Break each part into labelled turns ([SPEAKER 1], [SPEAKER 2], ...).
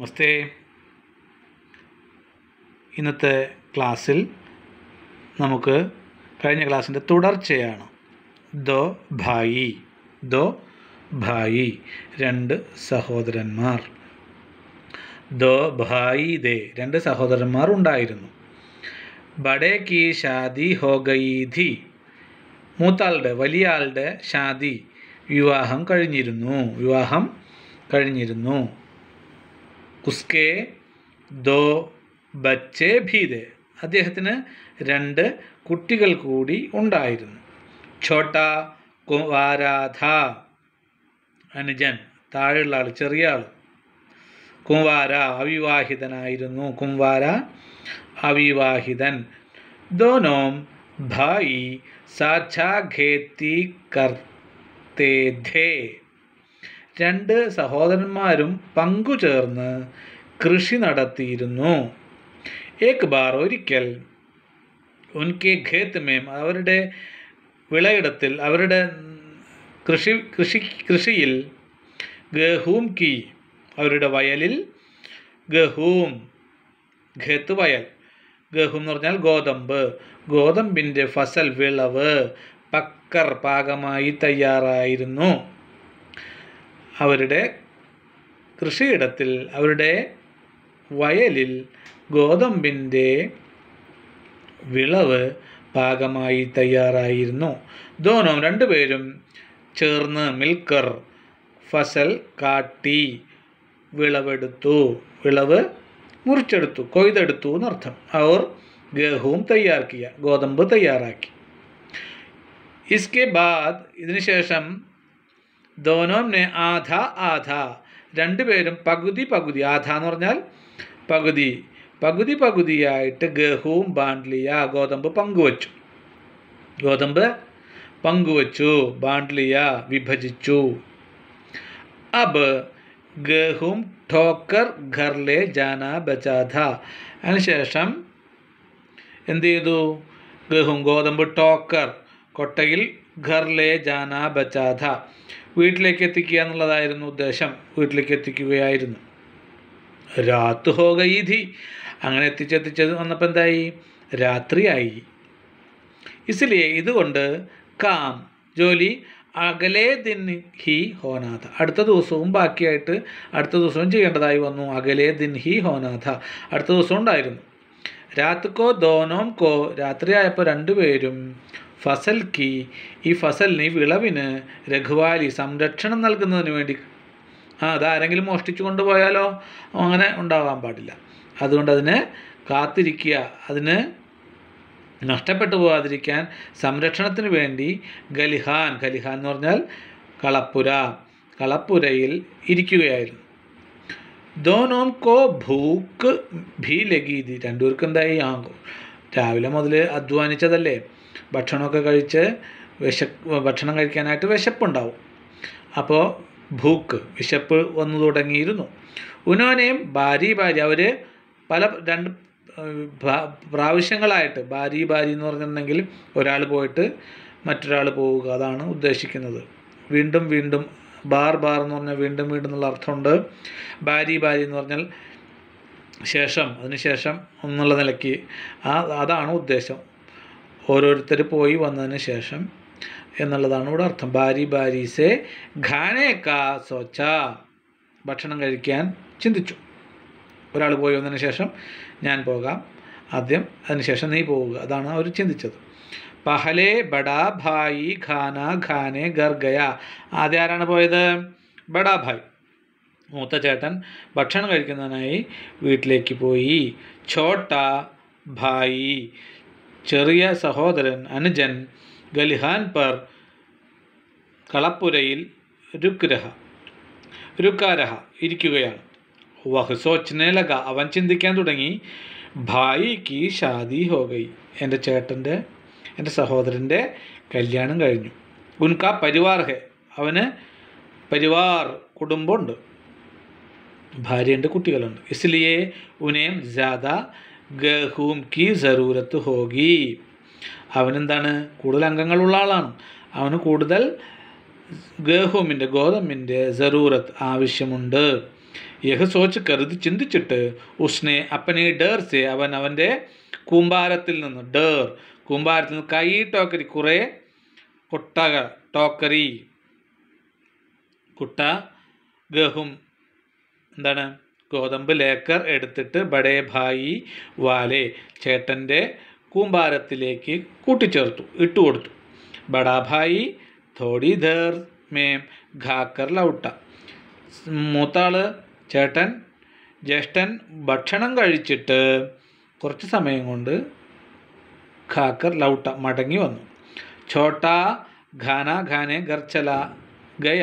[SPEAKER 1] നമസ്തേ ഇന്നത്തെ ക്ലാസ്സിൽ നമുക്ക് കഴിഞ്ഞ ക്ലാസ്സിൻ്റെ തുടർച്ചയാണ് ദോ ഭായി ദോ ഭായി രണ്ട് സഹോദരന്മാർ ദോ ഭായി ദേ രണ്ട് സഹോദരന്മാർ ഉണ്ടായിരുന്നു ബഡേ കി ഷാദി ഹോ ഗയി മൂത്താളുടെ വലിയ ആളുടെ ഷാദി വിവാഹം കഴിഞ്ഞിരുന്നു വിവാഹം കഴിഞ്ഞിരുന്നു ഉസ്കെ ദോ ബച്ചേ ഭീതേ അദ്ദേഹത്തിന് രണ്ട് കുട്ടികൾ കൂടി ഉണ്ടായിരുന്നു ഛോട്ട കുവാരാധ അനുജൻ താഴെയുള്ള ആൾ ചെറിയ ആൾ കുംവാര അവിവാഹിതനായിരുന്നു കുംവാര അവിവാഹിതൻ ദോനോം ഭായി സാക്ഷാഖേത്തി കർത്തേധേ രണ്ട് സഹോദരന്മാരും പങ്കുചേർന്ന് കൃഷി നടത്തിയിരുന്നു ഏക് ബാർ ഒരിക്കൽ ഉൻകെ ഖേത്ത് മേം അവരുടെ വിളയിടത്തിൽ അവരുടെ കൃഷി കൃഷി കൃഷിയിൽ ഗഹൂം കി അവരുടെ വയലിൽ ഗഹൂം ഖേത്ത് വയൽ ഗഹൂം എന്ന് പറഞ്ഞാൽ ഗോതമ്പ് ഗോതമ്പിൻ്റെ ഫസൽ വിളവ് പക്കർ പാകമായി തയ്യാറായിരുന്നു അവരുടെ കൃഷിയിടത്തിൽ അവരുടെ വയലിൽ ഗോതമ്പിൻ്റെ വിളവ് പാകമായി തയ്യാറായിരുന്നു ദോനോ രണ്ടുപേരും ചേർന്ന് മിൽക്കർ ഫസൽ കാട്ടി വിളവെടുത്തു വിളവ് മുറിച്ചെടുത്തു കൊയ്തെടുത്തു എന്നർത്ഥം അവർ ഗഹവും തയ്യാറാക്കിയ ഗോതമ്പ് തയ്യാറാക്കി ഇസ്കെ ബാദ് ഇതിനുശേഷം നെ ആധ ആധ രണ്ടുപേരും പകുതി പകുതി ആധ എന്ന് പറഞ്ഞാൽ പകുതി പകുതി പകുതിയായിട്ട് ഗഹുവും ബാണ്ട്ലിയ ഗോതമ്പ് പങ്കുവച്ചു ഗോതമ്പ് പങ്കുവച്ചു ബാണ്ട്ലിയ വിഭജിച്ചു അബ് ഗഹും ടോക്കർ ഘർലെ ജാന ബജാധ അതിനുശേഷം എന്ത് ചെയ്തു ഗഹും ഗോതമ്പ് ടോക്കർ കൊട്ടയിൽ ഘർലെ ജാന ബജാധ വീട്ടിലേക്ക് എത്തിക്കുക എന്നുള്ളതായിരുന്നു ഉദ്ദേശം വീട്ടിലേക്ക് എത്തിക്കുകയായിരുന്നു രാത് ഹോഗീതി അങ്ങനെ എത്തിച്ചെത്തിച്ചത് വന്നപ്പോൾ എന്തായി രാത്രിയായി ഇസിലിയെ ഇതുകൊണ്ട് കാം ജോലി അകലേ ദിൻ ഹി ഹോനാഥ അടുത്ത ദിവസവും ബാക്കിയായിട്ട് അടുത്ത ദിവസവും ചെയ്യേണ്ടതായി വന്നു അകലേ ദിൻ ഹി ഹോനാഥ അടുത്ത ദിവസം ഉണ്ടായിരുന്നു രാത്കോ ദോനോം കോ രാത്രിയായപ്പോൾ രണ്ടുപേരും ഫസൽ കി ഈ ഫസലിന് ഈ വിളവിന് രഘുവാലി സംരക്ഷണം നൽകുന്നതിന് വേണ്ടി ആ അതാരെങ്കിലും മോഷ്ടിച്ചു കൊണ്ടുപോയാലോ അങ്ങനെ ഉണ്ടാകാൻ പാടില്ല അതുകൊണ്ട് അതിന് കാത്തിരിക്കുക അതിന് നഷ്ടപ്പെട്ടു പോകാതിരിക്കാൻ സംരക്ഷണത്തിന് വേണ്ടി ഗലിഹാൻ ഗലിഹാൻ എന്ന് പറഞ്ഞാൽ കളപ്പുര കളപ്പുരയിൽ ഇരിക്കുകയായിരുന്നു ദോനോം കോ ഭൂക്ക് ഭീ ലഗീതി രണ്ടു രണ്ടുപേർക്കും എന്തായി ആ രാവിലെ മുതൽ അധ്വാനിച്ചതല്ലേ ഭക്ഷണമൊക്കെ കഴിച്ച് വിശ ഭക്ഷണം കഴിക്കാനായിട്ട് വിശപ്പുണ്ടാവും അപ്പോൾ ഭൂക്ക് വിശപ്പ് വന്നു തുടങ്ങിയിരുന്നു ഉനോനെയും ഭാര്യ ഭാര്യ അവർ പല രണ്ട് പ്രാവശ്യങ്ങളായിട്ട് ഭാര്യ ഭാര്യ എന്ന് പറഞ്ഞിട്ടുണ്ടെങ്കിൽ ഒരാൾ പോയിട്ട് മറ്റൊരാൾ പോവുക അതാണ് ഉദ്ദേശിക്കുന്നത് വീണ്ടും വീണ്ടും ബാർ ബാർ എന്ന് പറഞ്ഞാൽ വീണ്ടും വീണ്ടും എന്നുള്ള അർത്ഥമുണ്ട് ബാരി ബാരി എന്ന് പറഞ്ഞാൽ ശേഷം അതിനുശേഷം എന്നുള്ള നിലയ്ക്ക് ആ അതാണ് ഉദ്ദേശം ഓരോരുത്തർ പോയി വന്നതിന് ശേഷം എന്നുള്ളതാണ് ഇവിടെ അർത്ഥം ബാരി ഖാനേ കാ സോച്ച ഭക്ഷണം കഴിക്കാൻ ചിന്തിച്ചു ഒരാൾ പോയി വന്നതിന് ശേഷം ഞാൻ പോകാം ആദ്യം അതിനുശേഷം നീ പോവുക അതാണ് അവർ ചിന്തിച്ചത് പഹലേ ബഡാ ഭായി ഖാന ഖാനെ ഗർഗയ ആദ്യം ആരാണ് പോയത് ബഡാ ഭായ് മൂത്ത ചേട്ടൻ ഭക്ഷണം കഴിക്കുന്നതിനായി വീട്ടിലേക്ക് പോയി ഛോട്ട ഭായി ചെറിയ സഹോദരൻ അനുജൻ ഗലിഹാൻ പർ കളപ്പുരയിൽ രുക്രഹ രുക്കാരഹ ഇരിക്കുകയാണ് വഹ് അവൻ ചിന്തിക്കാൻ തുടങ്ങി ഭായിക്ക് ഷാദി ഹോഗൈ എൻ്റെ ചേട്ടൻ്റെ എൻ്റെ സഹോദരൻ്റെ കല്യാണം കഴിഞ്ഞു ഉൻക പരിവാർ ഹെ അവന് പരിവാർ കുടുംബമുണ്ട് ഭാര്യയുണ്ട് കുട്ടികളുണ്ട് ഇസ്ലിയെ ഉനേം ജാദ ഗഹൂം കി സറൂരത്ത് ഹോഗി അവനെന്താണ് കൂടുതൽ അംഗങ്ങളുള്ള ആളാണ് അവന് കൂടുതൽ ഗഹൂമിൻ്റെ ഗോതമ്പിൻ്റെ സറൂറത്ത് ആവശ്യമുണ്ട് യഹ് സോച്ച് കരുതി ചിന്തിച്ചിട്ട് ഉസ്നെ അപ്പനെ ഡേർസെ അവൻ അവൻ്റെ കൂമ്പാരത്തിൽ നിന്ന് ഡേർ കൂമ്പാരത്തിൽ നിന്ന് കൈ ടോക്കരി കുറേ കുട്ടകൾ ടോക്കറി കുട്ട ഗഹും എന്താണ് ഗോതമ്പ് ലേക്കർ എടുത്തിട്ട് ബഡേ ഭായി വാലെ ചേട്ടൻ്റെ കൂമ്പാരത്തിലേക്ക് കൂട്ടിച്ചേർത്തു ഇട്ടുകൊടുത്തു ബഡാഭായി തോടി ധേർ മേം ഘാക്കർ ലൗട്ട മൂത്താള് ചേട്ടൻ ജ്യേഷ്ഠൻ ഭക്ഷണം കഴിച്ചിട്ട് കുറച്ച് സമയം കൊണ്ട് ഖാക്കർ ലൗട്ട മടങ്ങി വന്നു ഛോട്ട ഖാന ഖാനെ ഗർച്ചല ഗയ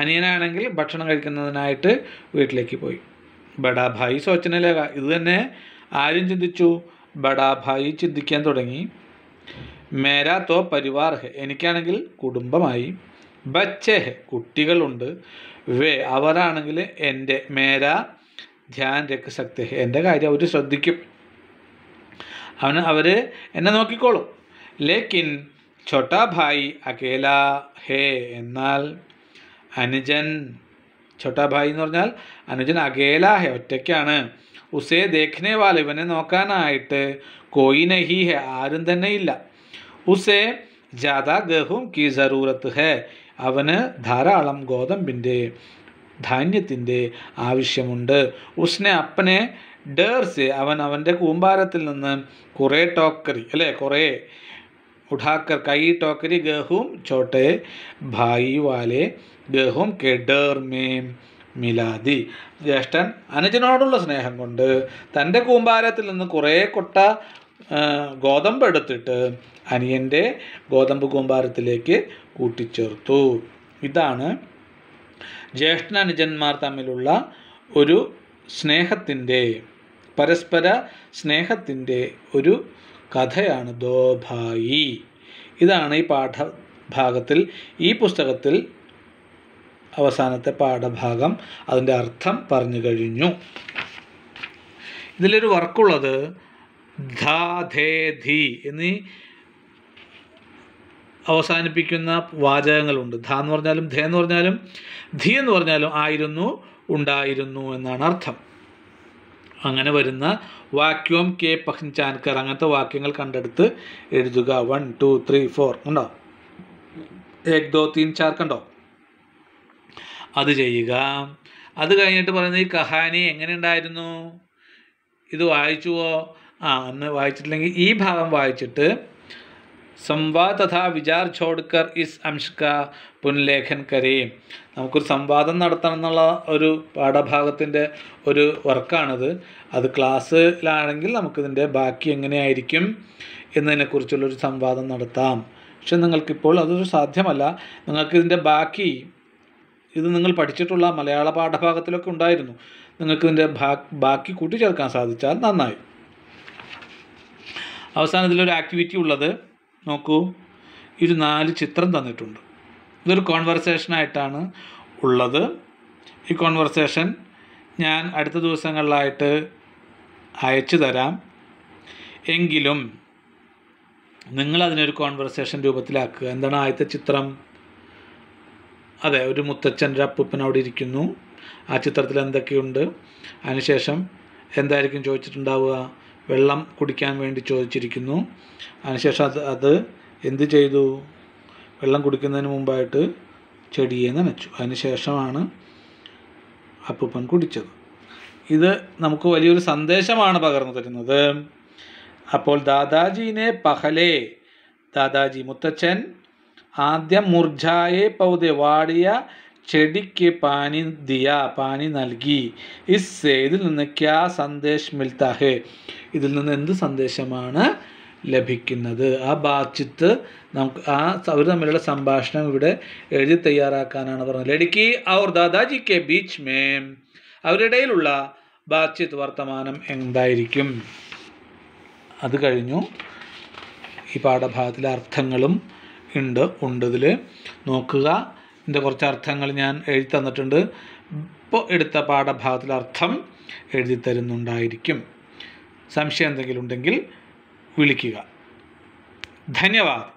[SPEAKER 1] അനിയനാണെങ്കിൽ ഭക്ഷണം കഴിക്കുന്നതിനായിട്ട് വീട്ടിലേക്ക് പോയി ബഡാ ഭായി സോച്ചനലേഖ ഇത് തന്നെ ആരും ചിന്തിച്ചു ബഡാ ഭായി ചിന്തിക്കാൻ തുടങ്ങി മേരാ തോ പരിവാർ ഹെ എനിക്കാണെങ്കിൽ കുടുംബമായി ബച്ചേ ഹെ കുട്ടികളുണ്ട് വേ അവരാണെങ്കിൽ എൻ്റെ മേരാ ധ്യാൻ രക്ഷ എൻ്റെ കാര്യം അവർ ശ്രദ്ധിക്കും അവന് അവർ എന്നെ നോക്കിക്കോളും ലേക്കിൻ ഛോട്ടാ ഭായ് അകേല ഹേ എന്നാൽ അനുജൻ ഛോട്ടാ ഭായ് എന്ന് പറഞ്ഞാൽ അനുജൻ അകേല ഹെ ഒറ്റയ്ക്കാണ് ഉസേ ദേഖ്നെ വാല ഇവനെ നോക്കാനായിട്ട് കോയി നഹി ഹെ ആരും തന്നെ ഇല്ല ഉസേ ജാഥാ ഗഹും കി ജറൂറത്ത് ഹെ അവന് ധാരാളം ഗോതമ്പിൻ്റെ ധാന്യത്തിൻ്റെ ആവശ്യമുണ്ട് ഉസ്നെ അപ്പനെ ഡേർസ് അവൻ അവൻ്റെ കൂമ്പാരത്തിൽ നിന്ന് കുറേ ടോക്കറി അല്ലേ കുറേ ഉഠാക്കർ കൈ ടോക്കരി ഗഹും ചോട്ടെ ഭായി വാലെ ഗഹും के डर में മിലാതി ജ്യേഷ്ഠൻ അനുജനോടുള്ള സ്നേഹം കൊണ്ട് തൻ്റെ കൂമ്പാരത്തിൽ നിന്ന് കുറേ കൊട്ട ഗോതമ്പ് എടുത്തിട്ട് അനിയൻ്റെ ഗോതമ്പ് കൂമ്പാരത്തിലേക്ക് കൂട്ടിച്ചേർത്തു ഇതാണ് ജ്യേഷ്ഠ അനുജന്മാർ തമ്മിലുള്ള ഒരു സ്നേഹത്തിൻ്റെ പരസ്പര സ്നേഹത്തിൻ്റെ ഒരു കഥയാണ് ദോഭായി ഇതാണ് ഈ പാഠഭാഗത്തിൽ ഈ പുസ്തകത്തിൽ അവസാനത്തെ പാഠഭാഗം അതിൻ്റെ അർത്ഥം പറഞ്ഞു കഴിഞ്ഞു ഇതിലൊരു വർക്കുള്ളത് ധാ ധി എന്നീ അവസാനിപ്പിക്കുന്ന വാചകങ്ങളുണ്ട് ധ എന്ന് പറഞ്ഞാലും ധേ എന്ന് പറഞ്ഞാലും ധി എന്ന് പറഞ്ഞാലും ആയിരുന്നു ഉണ്ടായിരുന്നു എന്നാണ് അർത്ഥം അങ്ങനെ വരുന്ന വാക്യോം കെ പഹ്ചാൻകർ അങ്ങനത്തെ വാക്യങ്ങൾ കണ്ടെടുത്ത് എഴുതുക വൺ ടു ത്രീ ഫോർ ഉണ്ടോ ഏക് ദോ തീൻ ചാർ കണ്ടോ അത് ചെയ്യുക അത് കഴിഞ്ഞിട്ട് പറയുന്നത് ഈ കഹാനി എങ്ങനെ ഉണ്ടായിരുന്നു ഇത് വായിച്ചുവോ ആ അന്ന് വായിച്ചിട്ടില്ലെങ്കിൽ ഈ ഭാഗം വായിച്ചിട്ട് സംവാദ തഥാ വിചാർ ഛോഡ്കർ ഇസ് അംഷ്ക പുൻലേഖൻ കരയും നമുക്കൊരു സംവാദം നടത്തണം എന്നുള്ള ഒരു പാഠഭാഗത്തിൻ്റെ ഒരു വർക്കാണിത് അത് ക്ലാസ്സിലാണെങ്കിൽ നമുക്കിതിൻ്റെ ബാക്കി എങ്ങനെയായിരിക്കും എന്നതിനെക്കുറിച്ചുള്ളൊരു സംവാദം നടത്താം പക്ഷെ നിങ്ങൾക്കിപ്പോൾ അതൊരു സാധ്യമല്ല നിങ്ങൾക്കിതിൻ്റെ ബാക്കി ഇത് നിങ്ങൾ പഠിച്ചിട്ടുള്ള മലയാള പാഠഭാഗത്തിലൊക്കെ ഉണ്ടായിരുന്നു നിങ്ങൾക്കിതിൻ്റെ ബാ ബാക്കി കൂട്ടിച്ചേർക്കാൻ സാധിച്ചാൽ നന്നായി അവസാനം ഇതിലൊരു ആക്ടിവിറ്റി ഉള്ളത് നോക്കൂ ഒരു നാല് ചിത്രം തന്നിട്ടുണ്ട് ഇതൊരു കോൺവെർസേഷനായിട്ടാണ് ഉള്ളത് ഈ കോൺവെർസേഷൻ ഞാൻ അടുത്ത ദിവസങ്ങളിലായിട്ട് അയച്ചു തരാം എങ്കിലും നിങ്ങൾ അതിനൊരു കോൺവെർസേഷൻ രൂപത്തിലാക്കുക എന്താണ് ആദ്യത്തെ ചിത്രം അതെ ഒരു മുത്തച്ഛൻ്റെ അപ്പൂപ്പൻ അവിടെ ഇരിക്കുന്നു ആ ചിത്രത്തിൽ എന്തൊക്കെയുണ്ട് അതിനുശേഷം എന്തായിരിക്കും ചോദിച്ചിട്ടുണ്ടാവുക വെള്ളം കുടിക്കാൻ വേണ്ടി ചോദിച്ചിരിക്കുന്നു അതിനുശേഷം അത് അത് എന്ത് ചെയ്തു വെള്ളം കുടിക്കുന്നതിന് മുമ്പായിട്ട് ചെടിയെ നനച്ചു അതിന് ശേഷമാണ് അപ്പൂപ്പൻ കുടിച്ചത് ഇത് നമുക്ക് വലിയൊരു സന്ദേശമാണ് പകർന്നു തരുന്നത് അപ്പോൾ ദാദാജീനെ പഹലേ ദാദാജി മുത്തച്ഛൻ ആദ്യം മുർജായെ പൗതെ വാടിയ ചെടിക്ക് പാനി ദിയ പാനി നൽകി ഇസ് ഇതിൽ നിന്ന് ക്യാ സന്ദേശ് മിൽത്താഹേ ഇതിൽ നിന്ന് എന്ത് സന്ദേശമാണ് ലഭിക്കുന്നത് ആ ബാച്ചിത്ത് നമുക്ക് ആ അവർ തമ്മിലുള്ള സംഭാഷണം ഇവിടെ എഴുതി തയ്യാറാക്കാനാണ് പറഞ്ഞത് ലടുക്കി അവർ ദാദാജി കെ ബീച്ച് മേം അവരിടയിലുള്ള ബാച്ചിത്ത് വർത്തമാനം എന്തായിരിക്കും അത് കഴിഞ്ഞു ഈ പാഠഭാഗത്തിലെ അർത്ഥങ്ങളും ഉണ്ട് ഉണ്ട് നോക്കുക ഇതിൻ്റെ കുറച്ച് അർത്ഥങ്ങൾ ഞാൻ എഴുതി തന്നിട്ടുണ്ട് ഇപ്പോൾ എടുത്ത പാഠഭാഗത്തിലെ അർത്ഥം എഴുതി തരുന്നുണ്ടായിരിക്കും സംശയം എന്തെങ്കിലും ഉണ്ടെങ്കിൽ വിളിക്കുക ധന്യവാദ്